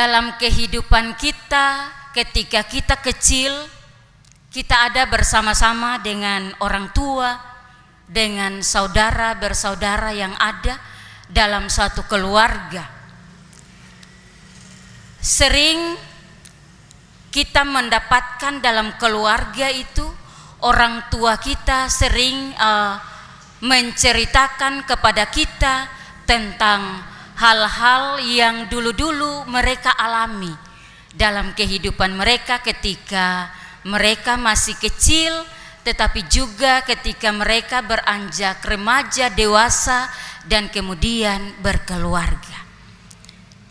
dalam kehidupan kita ketika kita kecil kita ada bersama-sama dengan orang tua, dengan saudara bersaudara yang ada dalam suatu keluarga. Sering kita mendapatkan dalam keluarga itu orang tua kita sering uh, menceritakan kepada kita tentang hal-hal yang dulu-dulu mereka alami dalam kehidupan mereka ketika mereka masih kecil tetapi juga ketika mereka beranjak remaja dewasa dan kemudian berkeluarga.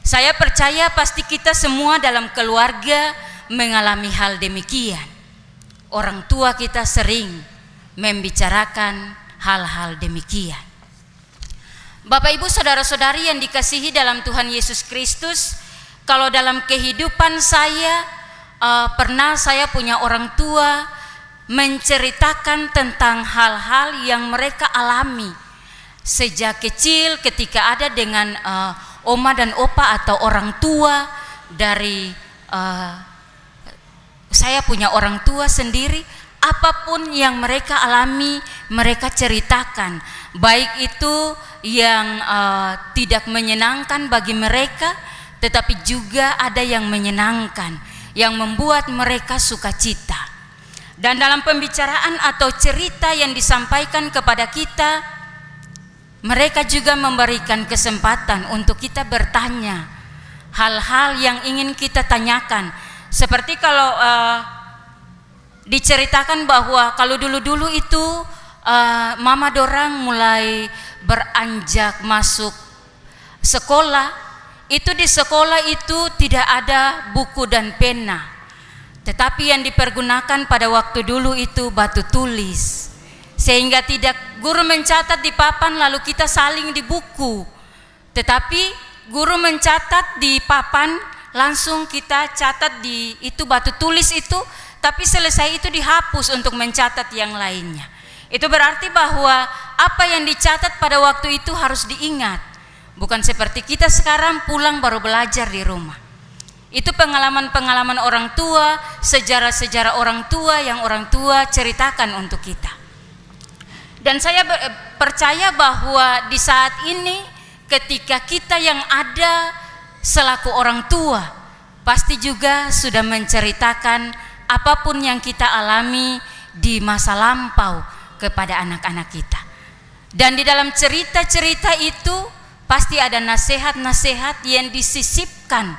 Saya percaya pasti kita semua dalam keluarga mengalami hal demikian. Orang tua kita sering membicarakan hal-hal demikian. Bapak Ibu saudara-saudari yang dikasihi dalam Tuhan Yesus Kristus, kalau dalam kehidupan saya uh, pernah saya punya orang tua menceritakan tentang hal-hal yang mereka alami sejak kecil ketika ada dengan uh, oma dan opa atau orang tua dari uh, saya punya orang tua sendiri apapun yang mereka alami mereka ceritakan baik itu yang uh, tidak menyenangkan bagi mereka tetapi juga ada yang menyenangkan yang membuat mereka sukacita dan dalam pembicaraan atau cerita yang disampaikan kepada kita mereka juga memberikan kesempatan untuk kita bertanya hal-hal yang ingin kita tanyakan seperti kalau uh, diceritakan bahwa kalau dulu-dulu itu uh, mama dorang mulai beranjak masuk sekolah itu di sekolah itu tidak ada buku dan pena tetapi yang dipergunakan pada waktu dulu itu batu tulis sehingga tidak guru mencatat di papan lalu kita saling di buku tetapi guru mencatat di papan langsung kita catat di itu batu tulis itu tapi selesai itu dihapus untuk mencatat yang lainnya. Itu berarti bahwa apa yang dicatat pada waktu itu harus diingat, bukan seperti kita sekarang pulang baru belajar di rumah. Itu pengalaman-pengalaman orang tua, sejarah-sejarah orang tua yang orang tua ceritakan untuk kita. Dan saya percaya bahwa di saat ini ketika kita yang ada selaku orang tua pasti juga sudah menceritakan apapun yang kita alami di masa lampau kepada anak-anak kita. Dan di dalam cerita-cerita itu pasti ada nasihat-nasihat yang disisipkan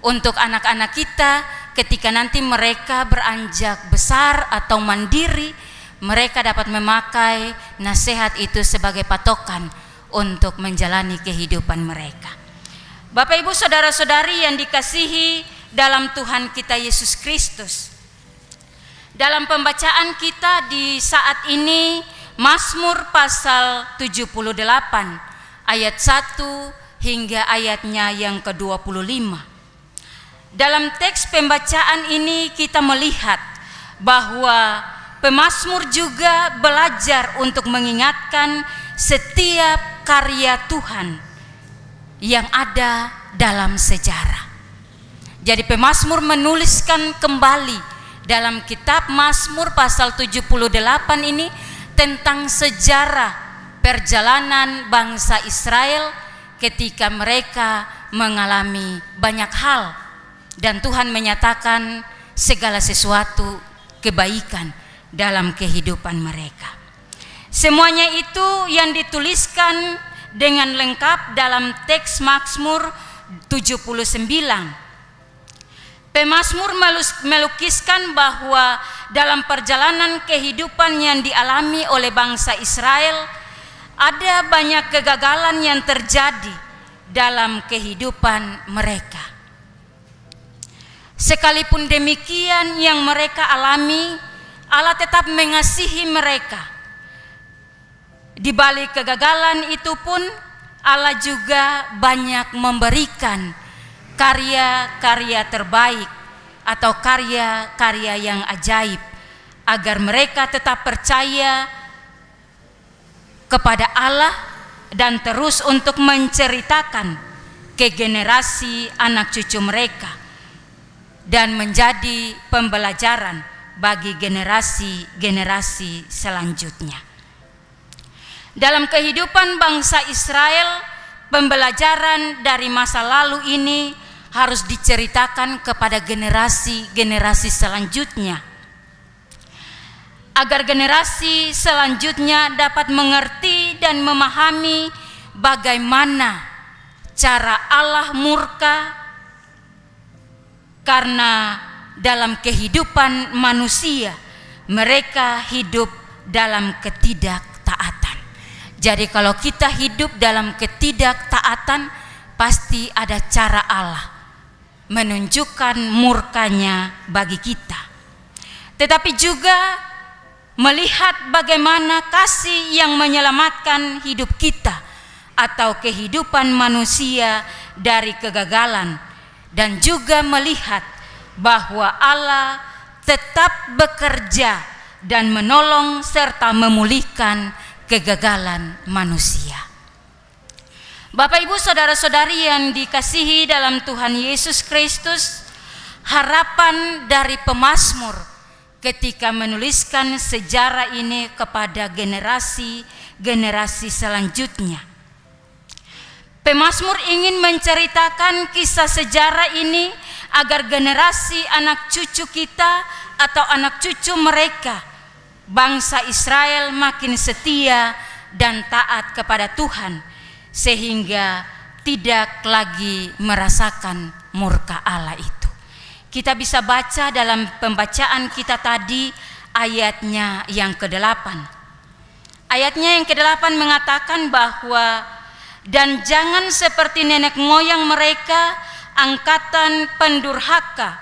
untuk anak-anak kita ketika nanti mereka beranjak besar atau mandiri, mereka dapat memakai nasihat itu sebagai patokan untuk menjalani kehidupan mereka. Bapak, ibu, saudara-saudari yang dikasihi dalam Tuhan kita Yesus Kristus, dalam pembacaan kita di saat ini Mazmur pasal 78 ayat 1 hingga ayatnya yang ke-25. Dalam teks pembacaan ini kita melihat bahwa pemazmur juga belajar untuk mengingatkan setiap karya Tuhan yang ada dalam sejarah. Jadi pemazmur menuliskan kembali dalam kitab Mazmur pasal 78 ini tentang sejarah perjalanan bangsa Israel ketika mereka mengalami banyak hal dan Tuhan menyatakan segala sesuatu kebaikan dalam kehidupan mereka. Semuanya itu yang dituliskan dengan lengkap dalam teks Mazmur 79 Pemasmur melukiskan bahwa dalam perjalanan kehidupan yang dialami oleh bangsa Israel ada banyak kegagalan yang terjadi dalam kehidupan mereka. Sekalipun demikian yang mereka alami, Allah tetap mengasihi mereka. Di balik kegagalan itu pun Allah juga banyak memberikan karya-karya terbaik atau karya-karya yang ajaib agar mereka tetap percaya kepada Allah dan terus untuk menceritakan ke generasi anak cucu mereka dan menjadi pembelajaran bagi generasi-generasi selanjutnya. Dalam kehidupan bangsa Israel, pembelajaran dari masa lalu ini harus diceritakan kepada generasi-generasi selanjutnya agar generasi selanjutnya dapat mengerti dan memahami bagaimana cara Allah murka karena dalam kehidupan manusia mereka hidup dalam ketidaktaatan. Jadi kalau kita hidup dalam ketidaktaatan pasti ada cara Allah menunjukkan murkanya bagi kita. Tetapi juga melihat bagaimana kasih yang menyelamatkan hidup kita atau kehidupan manusia dari kegagalan dan juga melihat bahwa Allah tetap bekerja dan menolong serta memulihkan kegagalan manusia. Bapak Ibu saudara-saudari yang dikasihi dalam Tuhan Yesus Kristus, harapan dari pemazmur ketika menuliskan sejarah ini kepada generasi-generasi selanjutnya. Pemazmur ingin menceritakan kisah sejarah ini agar generasi anak cucu kita atau anak cucu mereka, bangsa Israel makin setia dan taat kepada Tuhan sehingga tidak lagi merasakan murka Allah itu. Kita bisa baca dalam pembacaan kita tadi ayatnya yang ke-8. Ayatnya yang ke-8 mengatakan bahwa dan jangan seperti nenek moyang mereka angkatan pendurhaka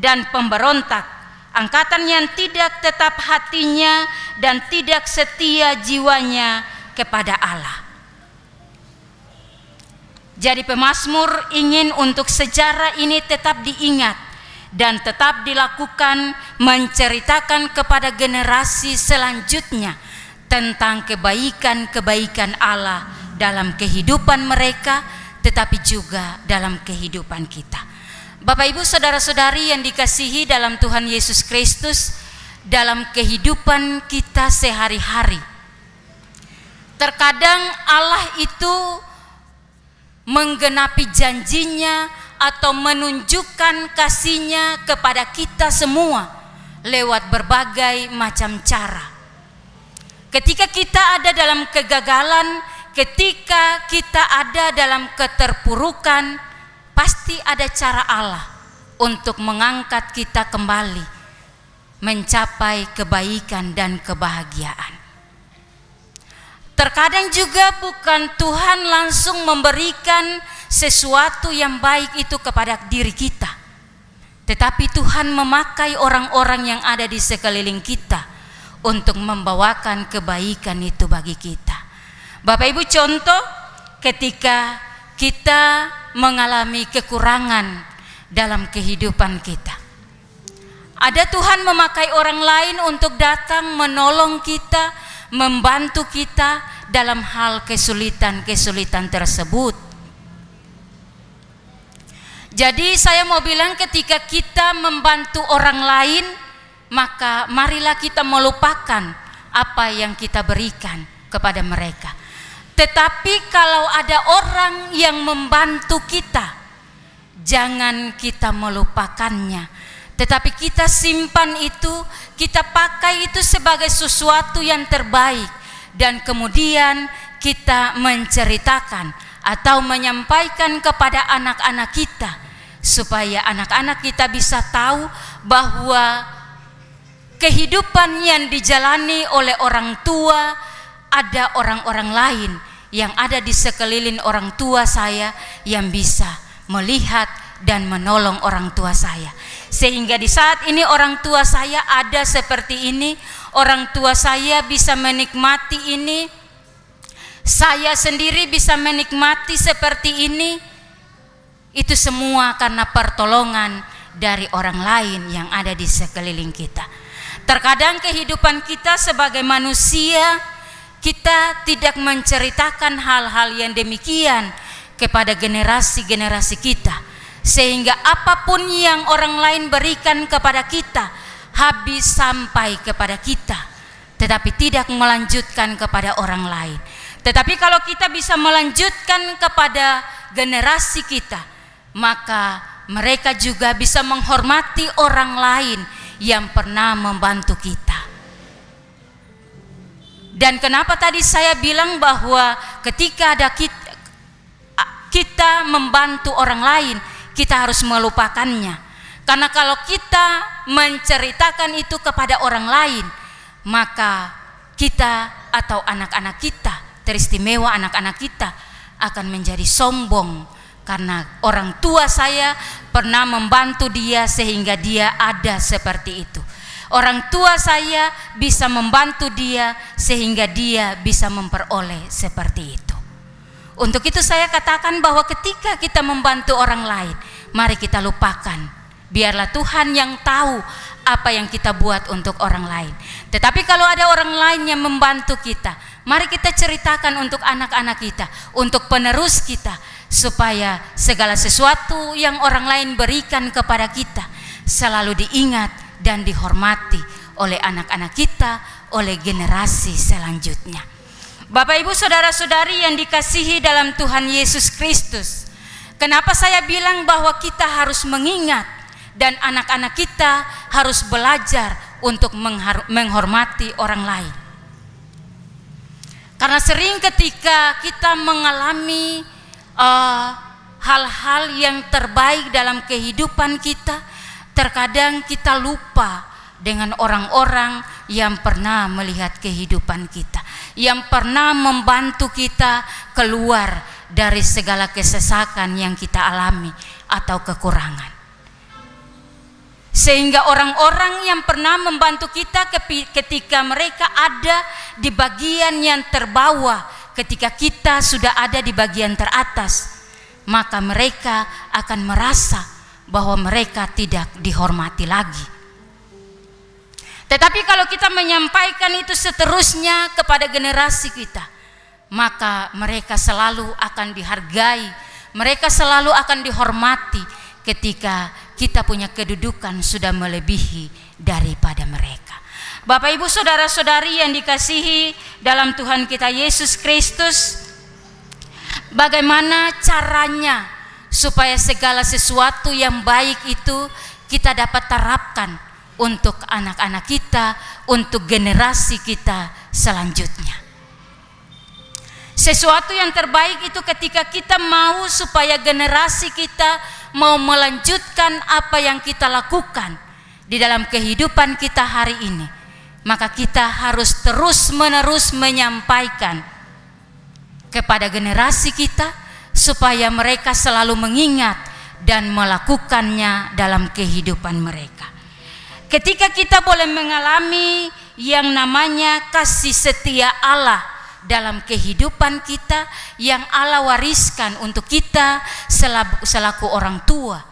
dan pemberontak, angkatan yang tidak tetap hatinya dan tidak setia jiwanya kepada Allah. Jadi pemazmur ingin untuk sejarah ini tetap diingat dan tetap dilakukan menceritakan kepada generasi selanjutnya tentang kebaikan-kebaikan Allah dalam kehidupan mereka tetapi juga dalam kehidupan kita. Bapak Ibu saudara-saudari yang dikasihi dalam Tuhan Yesus Kristus dalam kehidupan kita sehari-hari. Terkadang Allah itu menggenapi janjinya atau menunjukkan kasihnya kepada kita semua lewat berbagai macam cara. Ketika kita ada dalam kegagalan, ketika kita ada dalam keterpurukan, pasti ada cara Allah untuk mengangkat kita kembali mencapai kebaikan dan kebahagiaan. Terkadang juga bukan Tuhan langsung memberikan sesuatu yang baik itu kepada diri kita. Tetapi Tuhan memakai orang-orang yang ada di sekeliling kita untuk membawakan kebaikan itu bagi kita. Bapak Ibu contoh ketika kita mengalami kekurangan dalam kehidupan kita. Ada Tuhan memakai orang lain untuk datang menolong kita, membantu kita dalam hal kesulitan-kesulitan tersebut. Jadi saya mau bilang ketika kita membantu orang lain, maka marilah kita melupakan apa yang kita berikan kepada mereka. Tetapi kalau ada orang yang membantu kita, jangan kita melupakannya tetapi kita simpan itu, kita pakai itu sebagai sesuatu yang terbaik dan kemudian kita menceritakan atau menyampaikan kepada anak-anak kita supaya anak-anak kita bisa tahu bahwa kehidupan yang dijalani oleh orang tua ada orang-orang lain yang ada di sekeliling orang tua saya yang bisa melihat dan menolong orang tua saya. Sehingga di saat ini orang tua saya ada seperti ini, orang tua saya bisa menikmati ini, saya sendiri bisa menikmati seperti ini. Itu semua karena pertolongan dari orang lain yang ada di sekeliling kita. Terkadang kehidupan kita sebagai manusia, kita tidak menceritakan hal-hal yang demikian kepada generasi-generasi kita sehingga apapun yang orang lain berikan kepada kita habis sampai kepada kita tetapi tidak melanjutkan kepada orang lain tetapi kalau kita bisa melanjutkan kepada generasi kita maka mereka juga bisa menghormati orang lain yang pernah membantu kita dan kenapa tadi saya bilang bahwa ketika ada kita, kita membantu orang lain kita harus melupakannya. Karena kalau kita menceritakan itu kepada orang lain, maka kita atau anak-anak kita, teristimewa anak-anak kita akan menjadi sombong karena orang tua saya pernah membantu dia sehingga dia ada seperti itu. Orang tua saya bisa membantu dia sehingga dia bisa memperoleh seperti itu. Untuk itu saya katakan bahwa ketika kita membantu orang lain, mari kita lupakan. Biarlah Tuhan yang tahu apa yang kita buat untuk orang lain. Tetapi kalau ada orang lain yang membantu kita, mari kita ceritakan untuk anak-anak kita, untuk penerus kita, supaya segala sesuatu yang orang lain berikan kepada kita selalu diingat dan dihormati oleh anak-anak kita, oleh generasi selanjutnya. Bapak Ibu saudara-saudari yang dikasihi dalam Tuhan Yesus Kristus. Kenapa saya bilang bahwa kita harus mengingat dan anak-anak kita harus belajar untuk menghormati orang lain. Karena sering ketika kita mengalami eh, hal-hal uh, yang terbaik dalam kehidupan kita, terkadang kita lupa dengan orang-orang yang pernah melihat kehidupan kita yang pernah membantu kita keluar dari segala kesesakan yang kita alami atau kekurangan. Sehingga orang-orang yang pernah membantu kita ketika mereka ada di bagian yang terbawa, ketika kita sudah ada di bagian teratas, maka mereka akan merasa bahwa mereka tidak dihormati lagi tetapi kalau kita menyampaikan itu seterusnya kepada generasi kita, maka mereka selalu akan dihargai, mereka selalu akan dihormati ketika kita punya kedudukan sudah melebihi daripada mereka. Bapak Ibu saudara-saudari yang dikasihi dalam Tuhan kita Yesus Kristus, bagaimana caranya supaya segala sesuatu yang baik itu kita dapat terapkan untuk anak-anak kita, untuk generasi kita selanjutnya. Sesuatu yang terbaik itu ketika kita mau supaya generasi kita mau melanjutkan apa yang kita lakukan di dalam kehidupan kita hari ini. Maka kita harus terus-menerus menyampaikan kepada generasi kita supaya mereka selalu mengingat dan melakukannya dalam kehidupan mereka. Ketika kita boleh mengalami yang namanya kasih setia Allah dalam kehidupan kita yang Allah wariskan untuk kita selaku orang tua,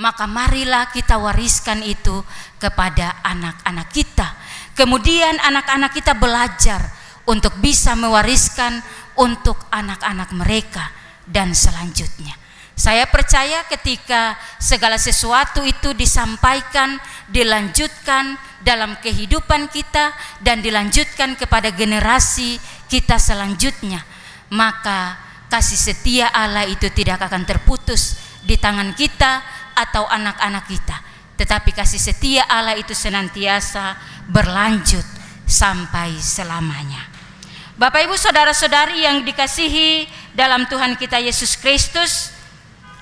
maka marilah kita wariskan itu kepada anak-anak kita. Kemudian anak-anak kita belajar untuk bisa mewariskan untuk anak-anak mereka dan selanjutnya. Saya percaya ketika segala sesuatu itu disampaikan, dilanjutkan dalam kehidupan kita dan dilanjutkan kepada generasi kita selanjutnya, maka kasih setia Allah itu tidak akan terputus di tangan kita atau anak-anak kita. Tetapi kasih setia Allah itu senantiasa berlanjut sampai selamanya. Bapak Ibu saudara-saudari yang dikasihi dalam Tuhan kita Yesus Kristus,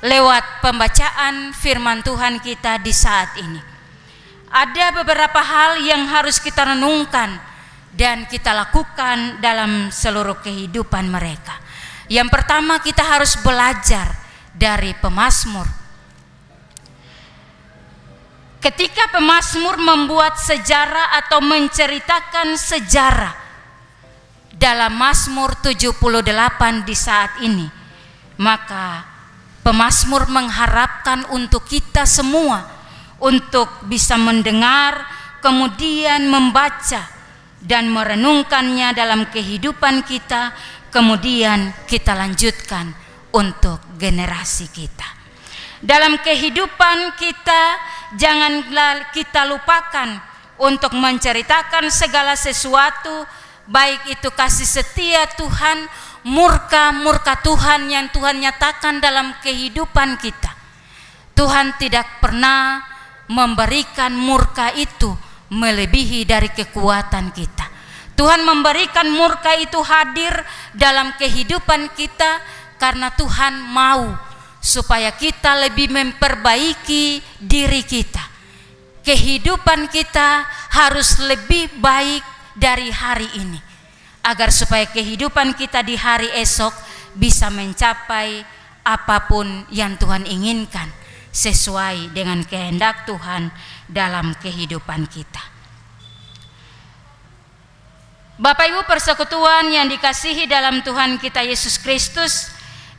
lewat pembacaan firman Tuhan kita di saat ini. Ada beberapa hal yang harus kita renungkan dan kita lakukan dalam seluruh kehidupan mereka. Yang pertama kita harus belajar dari Pemasmur. Ketika Pemasmur membuat sejarah atau menceritakan sejarah dalam Masmur 78 di saat ini, maka Pemasmur mengharapkan untuk kita semua untuk bisa mendengar, kemudian membaca dan merenungkannya dalam kehidupan kita, kemudian kita lanjutkan untuk generasi kita. Dalam kehidupan kita, janganlah kita lupakan untuk menceritakan segala sesuatu baik itu kasih setia Tuhan, murka-murka Tuhan yang Tuhan nyatakan dalam kehidupan kita. Tuhan tidak pernah memberikan murka itu melebihi dari kekuatan kita. Tuhan memberikan murka itu hadir dalam kehidupan kita karena Tuhan mau supaya kita lebih memperbaiki diri kita. Kehidupan kita harus lebih baik dari hari ini agar supaya kehidupan kita di hari esok bisa mencapai apapun yang Tuhan inginkan sesuai dengan kehendak Tuhan dalam kehidupan kita. Bapak Ibu persekutuan yang dikasihi dalam Tuhan kita Yesus Kristus,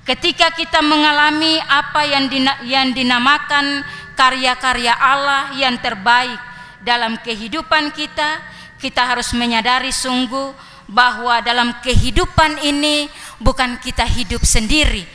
ketika kita mengalami apa yang yang dinamakan karya-karya Allah yang terbaik dalam kehidupan kita, kita harus menyadari sungguh bahwa dalam kehidupan ini bukan kita hidup sendiri,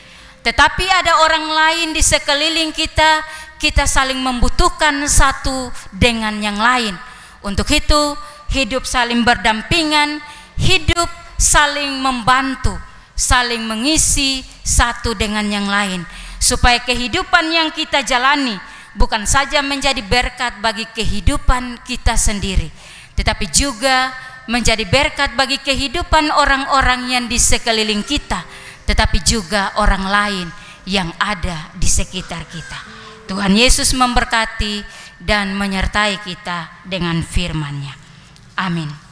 tetapi ada orang lain di sekeliling kita. Kita saling membutuhkan satu dengan yang lain. Untuk itu, hidup saling berdampingan, hidup saling membantu, saling mengisi satu dengan yang lain, supaya kehidupan yang kita jalani bukan saja menjadi berkat bagi kehidupan kita sendiri, tetapi juga menjadi berkat bagi kehidupan orang-orang yang di sekeliling kita, tetapi juga orang lain yang ada di sekitar kita. Tuhan Yesus memberkati dan menyertai kita dengan firman-Nya. Amin.